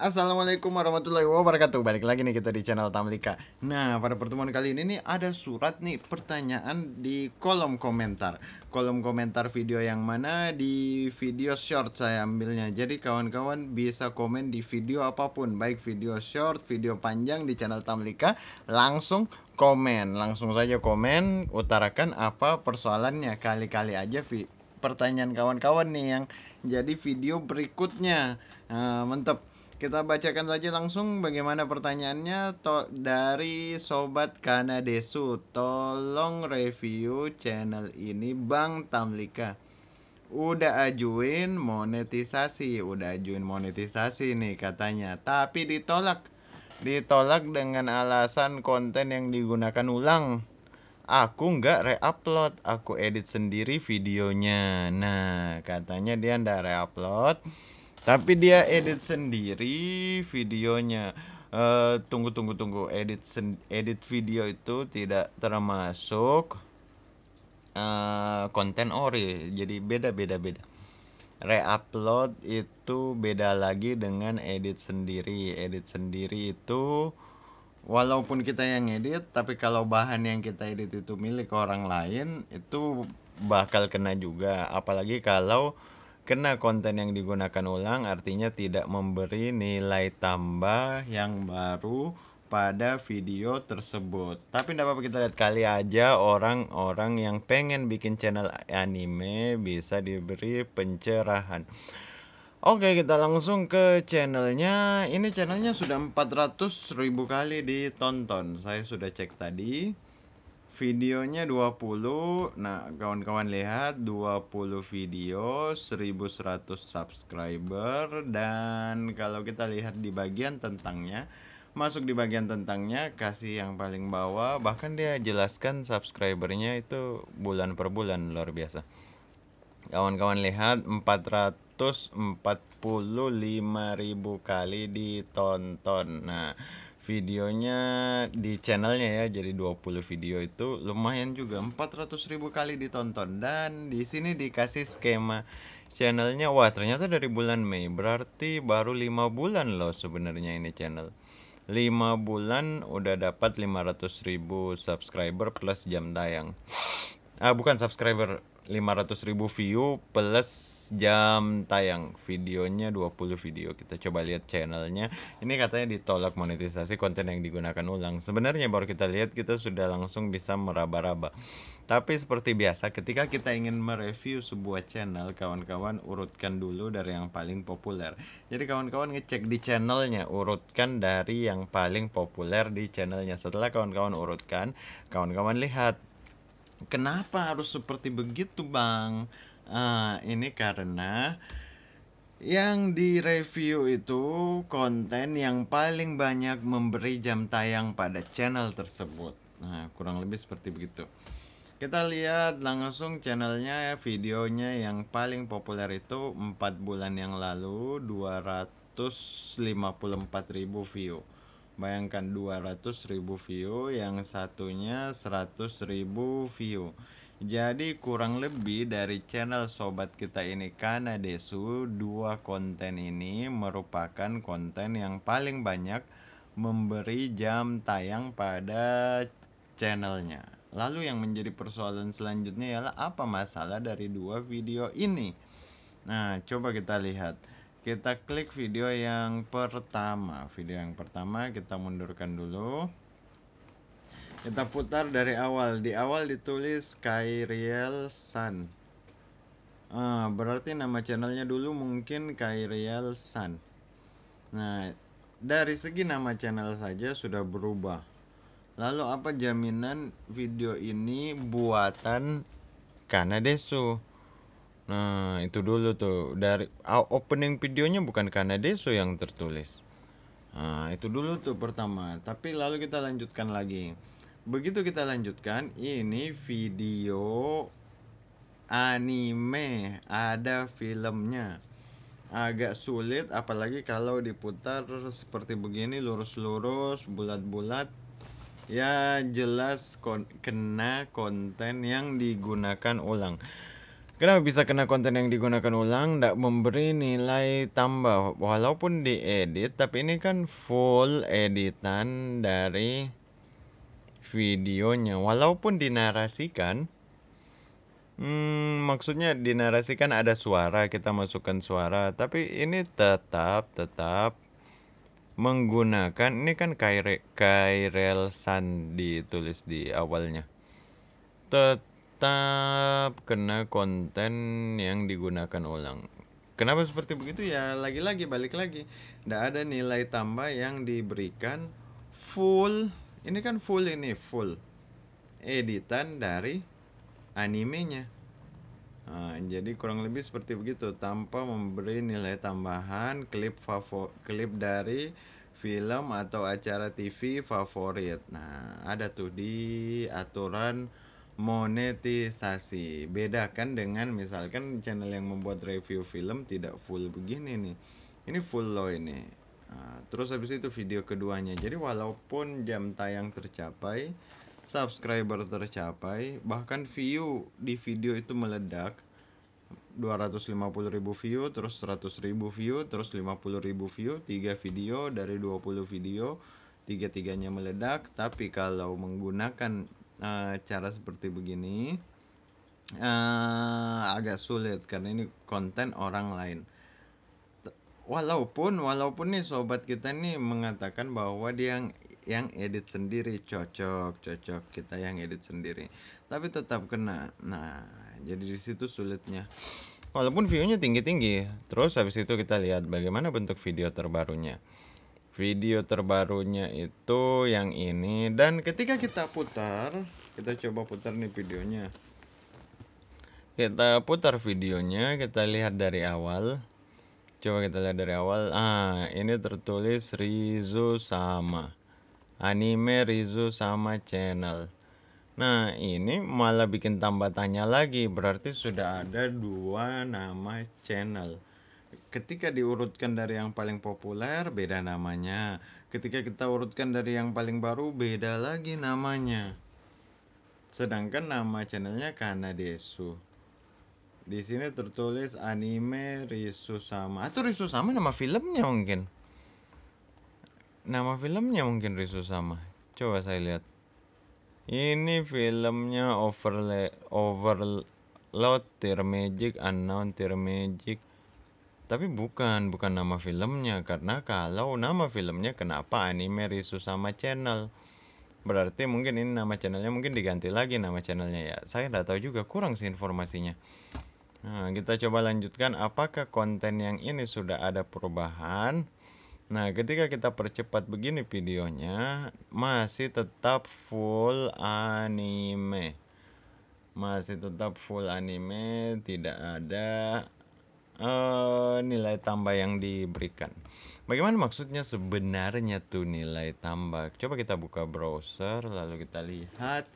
Assalamualaikum warahmatullahi wabarakatuh Balik lagi nih kita di channel Tamlika Nah pada pertemuan kali ini nih ada surat nih pertanyaan di kolom komentar Kolom komentar video yang mana di video short saya ambilnya Jadi kawan-kawan bisa komen di video apapun Baik video short, video panjang di channel Tamlika Langsung komen, langsung saja komen Utarakan apa persoalannya Kali-kali aja pertanyaan kawan-kawan nih yang jadi video berikutnya uh, Mantep kita bacakan saja langsung bagaimana pertanyaannya to dari Sobat Kanadesu. Tolong review channel ini Bang Tamlika. Udah ajuin monetisasi, udah ajuin monetisasi nih katanya, tapi ditolak. Ditolak dengan alasan konten yang digunakan ulang. Aku nggak reupload, aku edit sendiri videonya. Nah, katanya dia nggak reupload tapi dia edit sendiri videonya. Uh, tunggu tunggu tunggu edit sen edit video itu tidak termasuk uh, konten ori. Jadi beda beda beda. Reupload itu beda lagi dengan edit sendiri. Edit sendiri itu walaupun kita yang edit tapi kalau bahan yang kita edit itu milik orang lain itu bakal kena juga apalagi kalau kena konten yang digunakan ulang artinya tidak memberi nilai tambah yang baru pada video tersebut. Tapi tidak apa-apa kita lihat kali aja orang-orang yang pengen bikin channel anime bisa diberi pencerahan. Oke kita langsung ke channelnya Ini channelnya sudah 400 ribu kali ditonton Saya sudah cek tadi videonya 20 nah kawan-kawan lihat 20 video 1100 subscriber dan kalau kita lihat di bagian tentangnya masuk di bagian tentangnya kasih yang paling bawah bahkan dia jelaskan subscribernya itu bulan per bulan luar biasa kawan-kawan lihat 445.000 kali ditonton nah videonya di channelnya ya jadi 20 video itu lumayan juga ratus ribu kali ditonton dan di sini dikasih skema channelnya wah ternyata dari bulan Mei berarti baru lima bulan loh sebenarnya ini channel 5 bulan udah dapat ratus ribu subscriber plus jam tayang ah bukan subscriber 500 ribu view plus jam tayang videonya 20 video kita coba lihat channelnya ini katanya ditolak monetisasi konten yang digunakan ulang sebenarnya baru kita lihat kita sudah langsung bisa meraba-raba tapi seperti biasa ketika kita ingin mereview sebuah channel kawan-kawan urutkan dulu dari yang paling populer jadi kawan-kawan ngecek di channelnya urutkan dari yang paling populer di channelnya setelah kawan-kawan urutkan kawan-kawan lihat Kenapa harus seperti begitu, Bang? Uh, ini karena yang di review itu konten yang paling banyak memberi jam tayang pada channel tersebut. Nah, kurang lebih seperti begitu. Kita lihat langsung channelnya videonya yang paling populer itu 4 bulan yang lalu 254.000 view. Bayangkan 200 ribu view, yang satunya 100 ribu view. Jadi kurang lebih dari channel sobat kita ini Kana Desu, dua konten ini merupakan konten yang paling banyak memberi jam tayang pada channelnya. Lalu yang menjadi persoalan selanjutnya ialah apa masalah dari dua video ini? Nah, coba kita lihat kita klik video yang pertama video yang pertama kita mundurkan dulu kita putar dari awal di awal ditulis Kairiel Sun ah, berarti nama channelnya dulu mungkin Kairiel Sun nah dari segi nama channel saja sudah berubah lalu apa jaminan video ini buatan Kanadesu Nah, itu dulu tuh dari opening videonya bukan karena deso yang tertulis. Nah, itu dulu tuh pertama, tapi lalu kita lanjutkan lagi. Begitu kita lanjutkan, ini video anime, ada filmnya. Agak sulit apalagi kalau diputar seperti begini lurus-lurus, bulat-bulat. Ya jelas kena konten yang digunakan ulang. Kenapa bisa kena konten yang digunakan ulang tidak memberi nilai tambah walaupun diedit tapi ini kan full editan dari videonya walaupun dinarasikan hmm, maksudnya dinarasikan ada suara kita masukkan suara tapi ini tetap tetap menggunakan ini kan Kairel Sandi ditulis di awalnya tetap tetap kena konten yang digunakan ulang. Kenapa seperti begitu ya? Lagi-lagi balik lagi, tidak ada nilai tambah yang diberikan full. Ini kan full ini full editan dari animenya. Nah, jadi kurang lebih seperti begitu tanpa memberi nilai tambahan klip favor klip dari film atau acara TV favorit. Nah, ada tuh di aturan monetisasi. Bedakan dengan misalkan channel yang membuat review film tidak full begini nih. Ini full loh ini. Ah, terus habis itu video keduanya. Jadi walaupun jam tayang tercapai, subscriber tercapai, bahkan view di video itu meledak. 250 ribu view, terus 100 ribu view, terus 50 ribu view, 3 video dari 20 video, tiga-tiganya meledak. Tapi kalau menggunakan Eh, cara seperti begini uh, agak sulit karena ini konten orang lain walaupun walaupun nih sobat kita nih mengatakan bahwa dia yang yang edit sendiri cocok cocok kita yang edit sendiri tapi tetap kena nah jadi di situ sulitnya walaupun viewnya tinggi tinggi terus habis itu kita lihat bagaimana bentuk video terbarunya video terbarunya itu yang ini dan ketika kita putar kita coba putar nih videonya kita putar videonya kita lihat dari awal coba kita lihat dari awal ah ini tertulis Rizu sama anime Rizu sama channel nah ini malah bikin tambah tanya lagi berarti sudah ada dua nama channel Ketika diurutkan dari yang paling populer, beda namanya. Ketika kita urutkan dari yang paling baru, beda lagi namanya. Sedangkan nama channelnya karena Kanadesu. Di sini tertulis anime risu sama Atau ah, risu sama nama filmnya mungkin. Nama filmnya mungkin risu sama. Coba saya lihat. Ini filmnya overlay overload Tier Magic Unknown Tier Magic tapi bukan, bukan nama filmnya karena kalau nama filmnya kenapa anime Risu sama channel? Berarti mungkin ini nama channelnya mungkin diganti lagi nama channelnya ya. Saya tidak tahu juga kurang sih informasinya. Nah, kita coba lanjutkan apakah konten yang ini sudah ada perubahan? Nah, ketika kita percepat begini videonya masih tetap full anime. Masih tetap full anime, tidak ada Eh, nilai tambah yang diberikan. Bagaimana maksudnya sebenarnya tuh nilai tambah? Coba kita buka browser lalu kita lihat.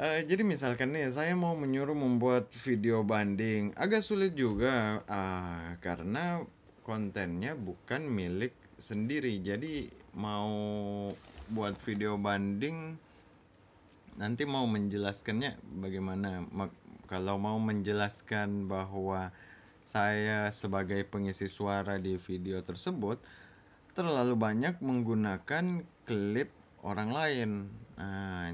Uh, jadi misalkan nih saya mau menyuruh membuat video banding agak sulit juga uh, karena kontennya bukan milik sendiri jadi mau buat video banding nanti mau menjelaskannya bagaimana kalau mau menjelaskan bahwa saya sebagai pengisi suara di video tersebut terlalu banyak menggunakan klip orang lain. Nah,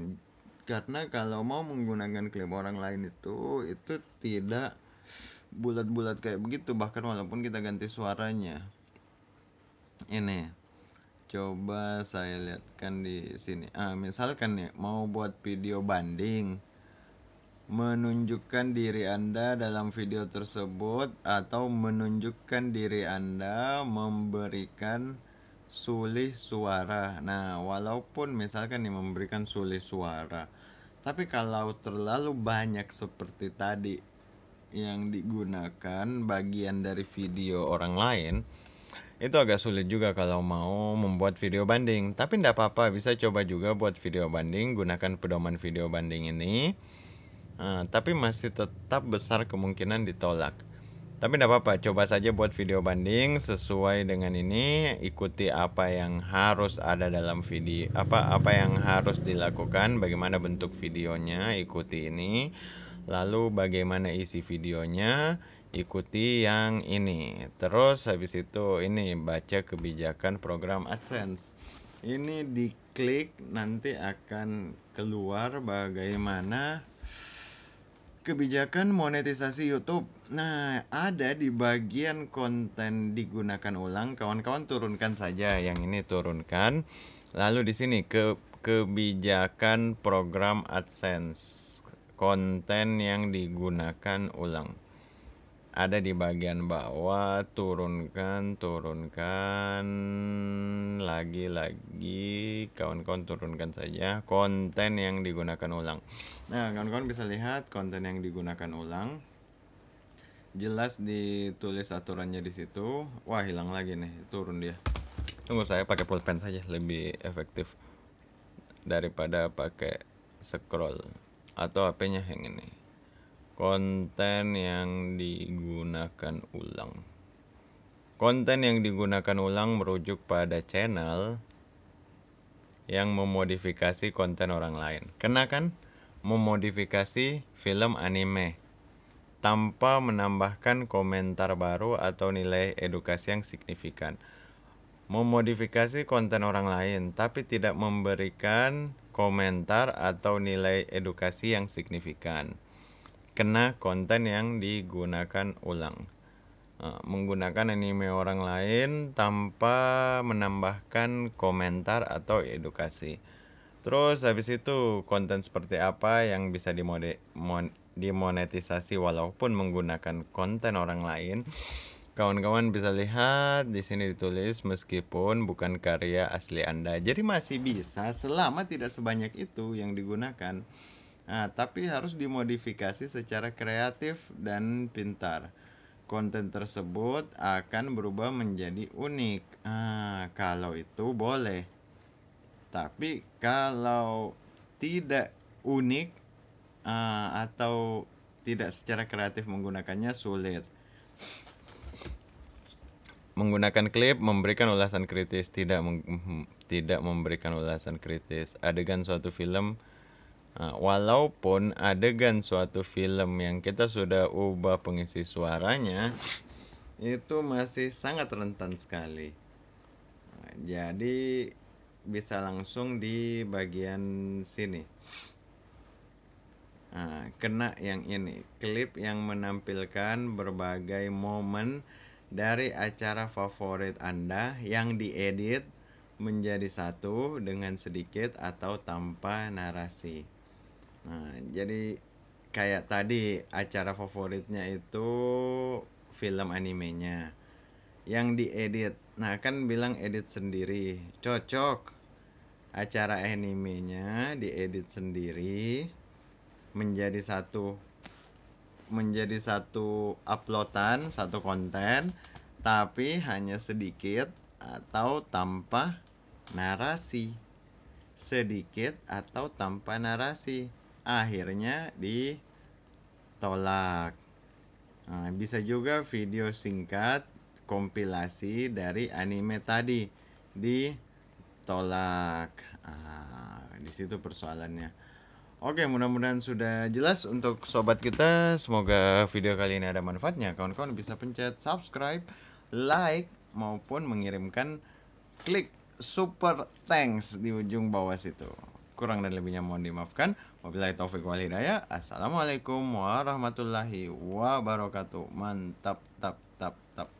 karena kalau mau menggunakan klip orang lain itu itu tidak bulat-bulat kayak begitu bahkan walaupun kita ganti suaranya. Ini coba saya lihatkan di sini. Ah, misalkan nih mau buat video banding menunjukkan diri Anda dalam video tersebut atau menunjukkan diri Anda memberikan sulih suara. Nah, walaupun misalkan nih memberikan sulih suara, tapi kalau terlalu banyak seperti tadi yang digunakan bagian dari video orang lain, itu agak sulit juga kalau mau membuat video banding. Tapi tidak apa-apa, bisa coba juga buat video banding gunakan pedoman video banding ini Eh, tapi masih tetap besar kemungkinan ditolak. Tapi tidak apa-apa, coba saja buat video banding sesuai dengan ini, ikuti apa yang harus ada dalam video, apa apa yang harus dilakukan, bagaimana bentuk videonya, ikuti ini. Lalu bagaimana isi videonya, ikuti yang ini. Terus habis itu ini baca kebijakan program AdSense. Ini diklik nanti akan keluar bagaimana kebijakan monetisasi YouTube. Nah, ada di bagian konten digunakan ulang, kawan-kawan turunkan saja yang ini turunkan. Lalu di sini ke kebijakan program AdSense. Konten yang digunakan ulang. Ada di bagian bawah turunkan turunkan lagi-lagi kawan-kawan turunkan saja konten yang digunakan ulang. Nah, kawan-kawan bisa lihat konten yang digunakan ulang. Jelas ditulis aturannya di situ. Wah, hilang lagi nih, turun dia. Tunggu saya pakai pulpen saja, lebih efektif daripada pakai scroll atau HP-nya yang ini. Konten yang digunakan ulang. Konten yang digunakan ulang merujuk pada channel yang memodifikasi konten orang lain. kena kan? memodifikasi film anime tanpa menambahkan komentar baru atau nilai edukasi yang signifikan. Memodifikasi konten orang lain tapi tidak memberikan komentar atau nilai edukasi yang signifikan. Kena konten yang digunakan ulang. Eh, menggunakan anime orang lain tanpa menambahkan komentar atau edukasi. Terus habis itu konten seperti apa yang bisa dimode, mon, dimonetisasi walaupun menggunakan konten orang lain. Kawan-kawan bisa lihat di sini ditulis meskipun bukan karya asli Anda. Jadi masih bisa selama tidak sebanyak itu yang digunakan. Nah, tapi harus dimodifikasi secara kreatif dan pintar konten tersebut akan berubah menjadi unik. Ah, kalau itu boleh. Tapi kalau tidak unik ah, atau tidak secara kreatif menggunakannya sulit. Menggunakan klip memberikan ulasan kritis, tidak mhm, tidak memberikan ulasan kritis. Adegan suatu film walaupun adegan suatu film yang kita sudah ubah pengisi suaranya itu masih sangat rentan sekali. jadi bisa langsung di bagian sini. Nah, kena yang ini, klip yang menampilkan berbagai momen dari acara favorit Anda yang diedit menjadi satu dengan sedikit atau tanpa narasi. Nah, jadi kayak tadi acara favoritnya itu film animenya yang diedit. Nah, kan bilang edit sendiri. Cocok. Acara animenya diedit sendiri menjadi satu menjadi satu uploadan, satu konten, tapi hanya sedikit atau tanpa narasi. Sedikit atau tanpa narasi akhirnya ditolak. Nah, bisa juga video singkat kompilasi dari anime tadi ditolak. Nah, di situ persoalannya. Oke, mudah-mudahan sudah jelas untuk sobat kita. Semoga video kali ini ada manfaatnya. Kawan-kawan bisa pencet subscribe, like, maupun mengirimkan klik super thanks di ujung bawah situ. Kurang dan lebihnya mohon dimaafkan. Wabillahi taufik wal hidayah. Assalamualaikum warahmatullahi wabarakatuh. Mantap, tap, tap, tap.